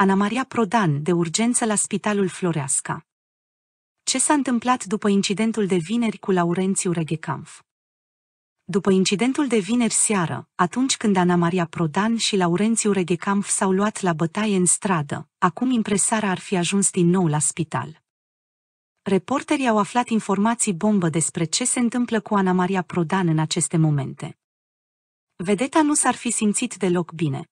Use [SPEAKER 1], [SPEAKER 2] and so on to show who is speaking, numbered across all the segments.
[SPEAKER 1] Ana Maria Prodan, de urgență la Spitalul Floreasca. Ce s-a întâmplat după incidentul de vineri cu Laurențiu Reghecamf? După incidentul de vineri seară, atunci când Ana Maria Prodan și Laurențiu Reghecamf s-au luat la bătaie în stradă, acum impresara ar fi ajuns din nou la spital. Reporterii au aflat informații bombă despre ce se întâmplă cu Ana Maria Prodan în aceste momente vedeta nu s-ar fi simțit deloc bine.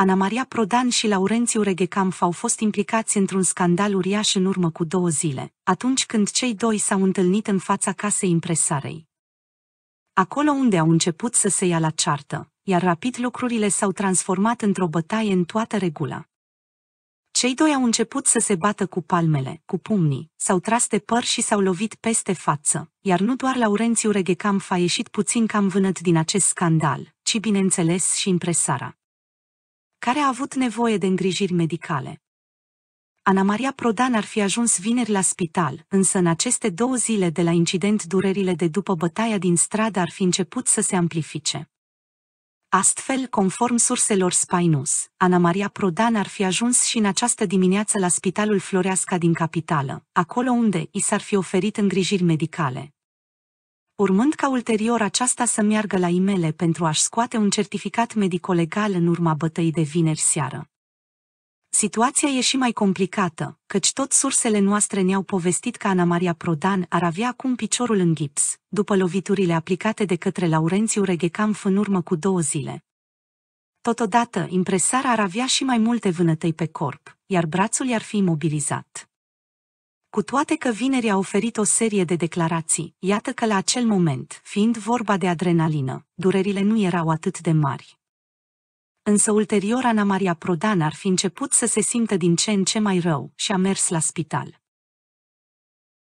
[SPEAKER 1] Ana Maria Prodan și Laurențiu Reghecamf au fost implicați într-un scandal uriaș în urmă cu două zile, atunci când cei doi s-au întâlnit în fața casei impresarei. Acolo unde au început să se ia la ceartă, iar rapid lucrurile s-au transformat într-o bătaie în toată regula. Cei doi au început să se bată cu palmele, cu pumnii, s-au tras de păr și s-au lovit peste față, iar nu doar Laurențiu Reghecamf a ieșit puțin cam vânăt din acest scandal, ci bineînțeles și impresara care a avut nevoie de îngrijiri medicale. Ana Maria Prodan ar fi ajuns vineri la spital, însă în aceste două zile de la incident durerile de după bătaia din stradă ar fi început să se amplifice. Astfel, conform surselor Spainus, Ana Maria Prodan ar fi ajuns și în această dimineață la Spitalul Floreasca din capitală, acolo unde i s-ar fi oferit îngrijiri medicale, urmând ca ulterior aceasta să meargă la imele pentru a-și scoate un certificat medico-legal în urma bătăii de vineri seară. Situația e și mai complicată, căci tot sursele noastre ne-au povestit că Ana Maria Prodan ar avea acum piciorul în gips, după loviturile aplicate de către Laurențiu Reghecamf în urmă cu două zile. Totodată, impresara ar avea și mai multe vânătăi pe corp, iar brațul i-ar fi imobilizat. Cu toate că vineri a oferit o serie de declarații, iată că la acel moment, fiind vorba de adrenalină, durerile nu erau atât de mari. Însă ulterior Ana Maria Prodan ar fi început să se simtă din ce în ce mai rău și a mers la spital.